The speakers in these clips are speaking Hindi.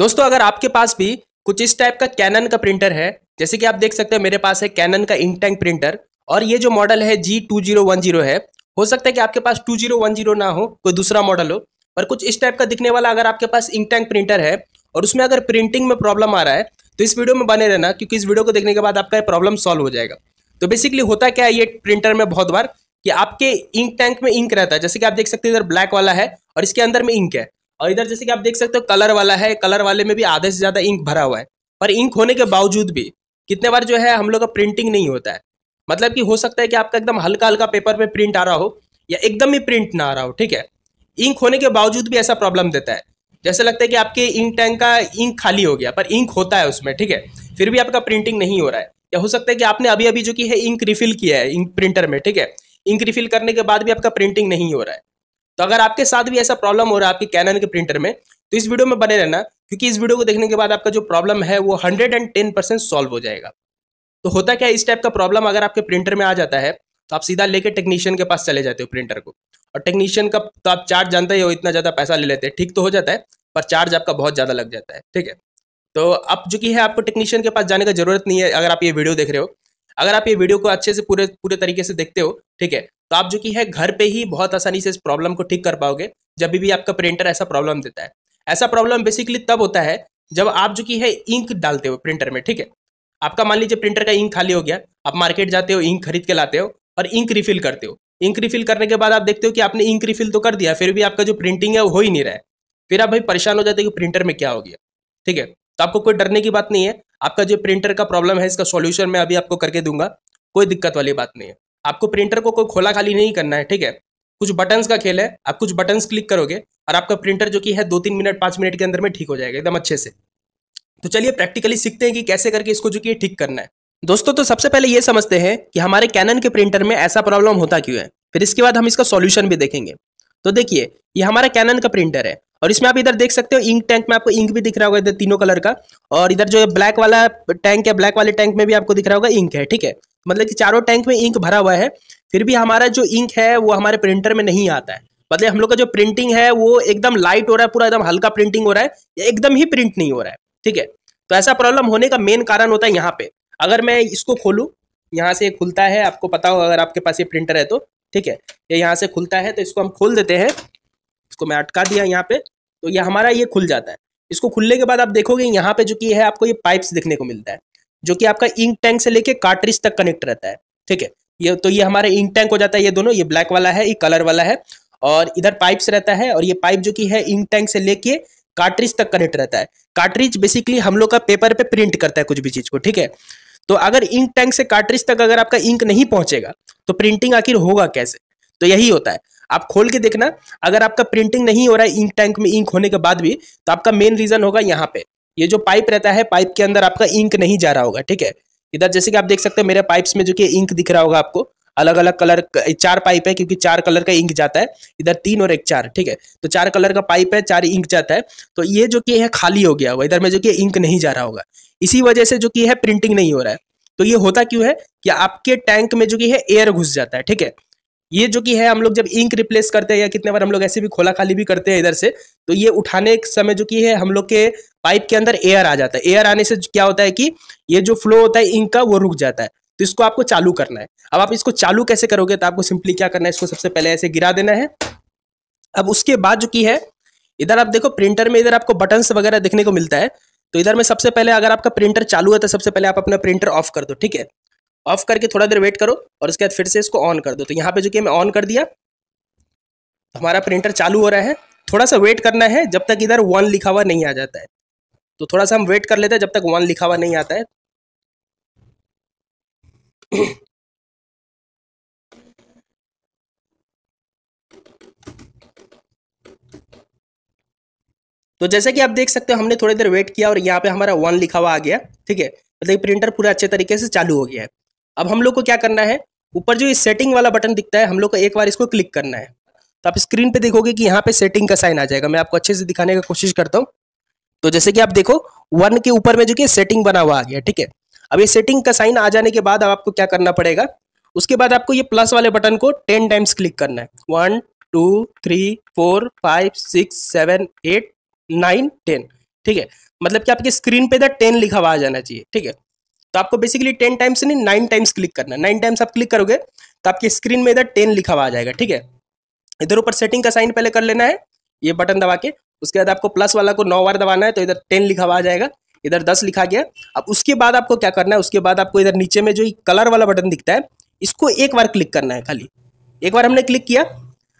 दोस्तों अगर आपके पास भी कुछ इस टाइप का कैनन का प्रिंटर है जैसे कि आप देख सकते हैं मेरे पास है कैनन का टैंक प्रिंटर और ये जो मॉडल है G two zero one zero है हो सकता है कि आपके पास टू जीरो वन जीरो ना हो कोई दूसरा मॉडल हो पर कुछ इस टाइप का दिखने वाला अगर आपके पास इंकटैंक प्रिंटर है और उसमें अगर प्रिंटिंग में प्रॉब्लम आ रहा है तो इस वीडियो में बने रहना क्योंकि इस वीडियो को देखने के बाद आपका प्रॉब्लम सॉल्व हो जाएगा तो बेसिकली होता क्या है ये प्रिंटर में बहुत बार कि आपके इंक टैंक में इंक रहता है जैसे कि आप देख सकते हैं इधर ब्लैक वाला है और इसके अंदर में इंक है और इधर जैसे कि आप देख सकते हो कलर वाला है कलर वाले में भी आधे से ज़्यादा इंक भरा हुआ है पर इंक होने के बावजूद भी कितने बार जो है हम लोग का प्रिंटिंग नहीं होता है मतलब कि हो सकता है कि आपका एकदम हल्का हल्का पेपर पे प्रिंट आ रहा हो या एकदम ही प्रिंट ना आ रहा हो ठीक है इंक होने के बावजूद भी ऐसा प्रॉब्लम देता है जैसे लगता है कि आपके इंक टैंक का इंक खाली हो गया पर इंक होता है उसमें ठीक है फिर भी आपका प्रिंटिंग नहीं हो रहा है या हो सकता है कि आपने अभी अभी जो कि है इंक रिफिल किया है इंक प्रिंटर में ठीक है इंक रिफिल करने के बाद भी आपका प्रिंटिंग नहीं हो रहा है तो अगर आपके साथ भी ऐसा प्रॉब्लम हो रहा है आपके कैनन के प्रिंटर में तो इस वीडियो में बने रहना क्योंकि इस वीडियो को देखने के बाद आपका जो प्रॉब्लम है वो hundred and ten percent solve हो जाएगा तो होता क्या है इस टाइप का प्रॉब्लम अगर आपके प्रिंटर में आ जाता है तो आप सीधा लेके टेक्नीशियन के पास चले जाते हो प्रिंटर को और टेक्नीशियन का तो आप चार्ज जानते ही हो इतना ज़्यादा पैसा ले लेते हैं ठीक तो हो जाता है पर चार्ज आपका बहुत ज़्यादा लग जाता है ठीक है तो अब जो कि है आपको टेक्नीशियन के पास जाने का जरूरत नहीं है अगर आप ये वीडियो देख रहे हो अगर आप ये वीडियो को अच्छे से पूरे पूरे तरीके से देखते हो ठीक है तो आप जो कि है घर पे ही बहुत आसानी से इस प्रॉब्लम को ठीक कर पाओगे जब भी आपका प्रिंटर ऐसा प्रॉब्लम देता है ऐसा प्रॉब्लम बेसिकली तब होता है जब आप जो कि है इंक डालते हो प्रिंटर में ठीक है आपका मान लीजिए प्रिंटर का इंक खाली हो गया आप मार्केट जाते हो इंक खरीद के लाते हो और इंक रिफिल करते हो इंक रिफिल करने के बाद आप देखते हो कि आपने इंक रिफिल तो कर दिया फिर भी आपका जो प्रिंटिंग है वो हो ही नहीं रहा है फिर आप भाई परेशान हो जाते हो कि प्रिंटर में क्या हो गया ठीक है तो आपको कोई डरने की बात नहीं है आपका जो प्रिंटर का प्रॉब्लम है इसका सॉल्यूशन मैं अभी आपको करके दूंगा कोई दिक्कत वाली बात नहीं है आपको प्रिंटर को कोई खोला खाली नहीं करना है ठीक है कुछ बटन्स का खेल है आप कुछ बटन्स क्लिक करोगे और आपका प्रिंटर जो कि है दो तीन मिनट पाँच मिनट के अंदर में ठीक हो जाएगा एकदम अच्छे से तो चलिए प्रैक्टिकली सीखते हैं कि कैसे करके इसको जो कि ठीक करना है दोस्तों तो सबसे पहले ये समझते हैं कि हमारे कैनन के प्रिंटर में ऐसा प्रॉब्लम होता क्यों है फिर इसके बाद हम इसका सॉल्यूशन भी देखेंगे तो देखिए ये हमारा कैनन का प्रिंटर है और इसमें आप इधर देख सकते हो इंक टैंक में आपको इंक भी दिख रहा होगा इधर तीनों कलर का और इधर जो ब्लैक वाला टैंक है ब्लैक वाले टैंक में भी आपको दिख रहा होगा इंक है ठीक है मतलब कि चारों टैंक में इंक भरा हुआ है फिर भी हमारा जो इंक है वो हमारे प्रिंटर में नहीं आता है मतलब हम लोग का जो प्रिंटिंग है वो एकदम लाइट हो रहा है पूरा एकदम हल्का प्रिंटिंग हो रहा है एकदम ही प्रिंट नहीं हो रहा है ठीक है तो ऐसा प्रॉब्लम होने का मेन कारण होता है यहाँ पे अगर मैं इसको खोलूँ यहाँ से खुलता है आपको पता हो अगर आपके पास ये प्रिंटर है तो ठीक है ये यहाँ से खुलता है तो इसको हम खोल देते हैं इसको मैं अटका दिया यहाँ पे तो ये हमारा ये खुल जाता है इसको खुलने के बाद आप देखोगे यहाँ पे जो कि है आपको ये पाइप्स देखने को मिलता है जो कि आपका इंक टैंक से लेके कार्ट्रिज तक कनेक्ट रहता है ठीक है ये तो ये हमारे इंक टैंक हो जाता है ये दोनों ये ब्लैक वाला है ये कलर वाला है और इधर पाइप्स रहता है और ये पाइप जो कि है इंक टैंक से लेके कार्ट्रिज तक कनेक्ट रहता है कार्ट्रिज बेसिकली हम लोग का पेपर पे प्रिंट करता है कुछ भी चीज को ठीक है तो अगर इंक टैंक से कार्ट्रिज तक अगर आपका इंक नहीं पहुंचेगा तो प्रिंटिंग आखिर होगा कैसे तो यही होता है आप खोल के देखना अगर आपका प्रिंटिंग नहीं हो रहा है इंक टैंक में इंक होने के बाद भी तो आपका मेन रीजन होगा यहाँ पे ये जो पाइप रहता है पाइप के अंदर आपका इंक नहीं जा रहा होगा ठीक है इधर जैसे कि आप देख सकते हैं मेरे पाइप्स में जो कि इंक दिख रहा होगा आपको अलग अलग कलर चार पाइप है क्योंकि चार कलर का इंक जाता है इधर तीन और एक चार ठीक है तो चार कलर का पाइप है चार इंक जाता है तो ये जो कि है खाली हो गया होगा इधर में जो कि इंक नहीं जा रहा होगा इसी वजह से जो कि है प्रिंटिंग नहीं हो रहा है तो ये होता क्यों है कि आपके टैंक में जो कि है एयर घुस जाता है ठीक है ये जो कि है हम लोग जब इंक रिप्लेस करते हैं या कितने बार हम लोग ऐसे भी खोला खाली भी करते हैं इधर से तो ये उठाने के समय जो कि है हम लोग के पाइप के अंदर एयर आ जाता है एयर आने से क्या होता है कि ये जो फ्लो होता है इंक का वो रुक जाता है तो इसको आपको चालू करना है अब आप इसको चालू कैसे करोगे तो आपको सिंपली क्या करना है इसको सबसे पहले ऐसे गिरा देना है अब उसके बाद जो की है इधर आप देखो प्रिंटर में इधर आपको बटन्स वगैरह देखने को मिलता है तो इधर में सबसे पहले अगर आपका प्रिंटर चालू है तो सबसे पहले आप अपना प्रिंटर ऑफ कर दो ठीक है ऑफ करके थोड़ा देर वेट करो और उसके बाद फिर से इसको ऑन कर दो तो यहाँ पे जो कि मैं ऑन कर दिया तो हमारा प्रिंटर चालू हो रहा है थोड़ा सा वेट करना है जब तक इधर वन लिखा हुआ नहीं आ जाता है तो थोड़ा सा हम वेट कर लेते हैं जब तक वन लिखा हुआ नहीं आता है तो जैसे कि आप देख सकते हो हमने थोड़ी देर वेट किया और यहाँ पे हमारा वन लिखा हुआ आ गया ठीक है मतलब प्रिंटर पूरा अच्छे तरीके से चालू हो गया है अब हम लोग को क्या करना है ऊपर जो ये सेटिंग वाला बटन दिखता है हम लोग को एक बार इसको क्लिक करना है तो आप स्क्रीन पे देखोगे कि यहाँ पे सेटिंग का साइन आ जाएगा मैं आपको अच्छे से दिखाने का कोशिश करता हूँ तो जैसे कि आप देखो वन के ऊपर में जो कि सेटिंग बना हुआ आ गया ठीक है अब ये सेटिंग का साइन आ जाने के बाद अब आपको क्या करना पड़ेगा उसके बाद आपको ये प्लस वाले बटन को टेन टाइम्स क्लिक करना है one two three four five six seven eight nine ten ठीक है मतलब कि आपके स्क्रीन पे इधर टेन लिखा हुआ आ जाना चाहिए ठीक है तो आपको बेसिकली टेन टाइम्स नहीं नाइन टाइम्स क्लिक करना है नाइन टाइम्स आप क्लिक करोगे तो आपकी स्क्रीन में इधर टेन लिखा हुआ आ जाएगा ठीक है इधर ऊपर सेटिंग का साइन पहले कर लेना है ये बटन दबा के उसके बाद आपको प्लस वाला को नौ बार दबाना है तो इधर टेन लिखा हुआ आ जाएगा इधर दस लिखा गया अब उसके बाद आपको क्या करना है उसके बाद आपको इधर नीचे में जो कलर वाला बटन दिखता है इसको एक बार क्लिक करना है खाली एक बार हमने क्लिक किया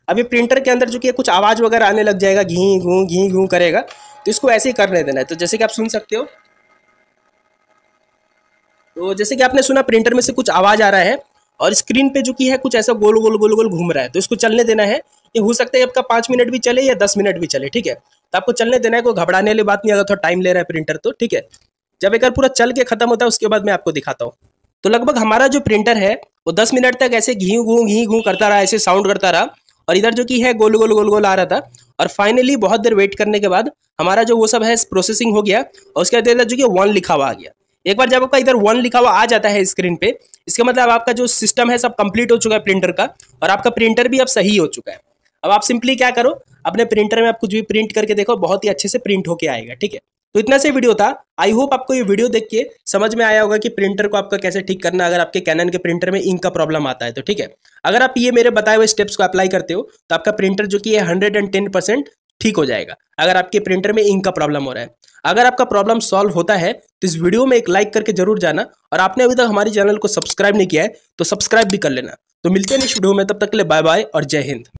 अभी प्रिंटर के अंदर जो कि कुछ आवाज़ वगैरह आने लग जाएगा घी घू घी घू करेगा तो इसको ऐसे ही करने देना है तो जैसे कि आप सुन सकते हो तो जैसे कि आपने सुना प्रिंटर में से कुछ आवाज़ आ रहा है और स्क्रीन पे जो कि है कुछ ऐसा गोल गोल गोल गोल घूम रहा है तो इसको चलने देना है ये हो सकता है आपका पाँच मिनट भी चले या दस मिनट भी चले ठीक है तो आपको चलने देना है कोई घबराने वाली बात नहीं अगर थोड़ा टाइम ले रहा है प्रिंटर तो ठीक है जब एक बार पूरा चल के खत्म होता है उसके बाद मैं आपको दिखाता हूँ तो लगभग हमारा जो प्रिंटर है वो दस मिनट तक ऐसे घी घू घी घू करता रहा ऐसे साउंड करता रहा और इधर जो कि है गोल गोल गोल गोल आ रहा था और फाइनली बहुत देर वेट करने के बाद हमारा जो वो सब है प्रोसेसिंग हो गया और उसके बाद जो कि वन लिखा हुआ आ गया एक बार जब आपका इधर वन लिखा हुआ आ जाता है स्क्रीन पे इसका मतलब आपका जो सिस्टम है सब कंप्लीट हो चुका है प्रिंटर का और आपका प्रिंटर भी अब सही हो चुका है अब आप सिंपली क्या करो अपने प्रिंटर में आप कुछ भी प्रिंट करके देखो बहुत ही अच्छे से प्रिंट होके आएगा ठीक है तो इतना से वीडियो था आई होप आपको ये वीडियो देख के समझ में आया होगा कि प्रिंटर को आपका कैसे ठीक करना अगर आपके कैनन के प्रिंटर में इंक का प्रॉब्लम आता है तो ठीक है अगर आप ये मेरे बताए हुए स्टेप्स को अप्लाई करते हो तो आपका प्रिंटर जो कि है हंड्रेड एंड टेन परसेंट ठीक हो जाएगा अगर आपके प्रिंटर में इंक का प्रॉब्लम हो रहा है अगर आपका प्रॉब्लम सॉल्व होता है तो इस वीडियो में एक लाइक करके जरूर जाना और आपने अभी तक हमारे चैनल को सब्सक्राइब नहीं किया है तो सब्सक्राइब भी कर लेना तो मिलते हैं नेक्स्ट वीडियो में तब तक के लिए बाय बाय और जय हिंद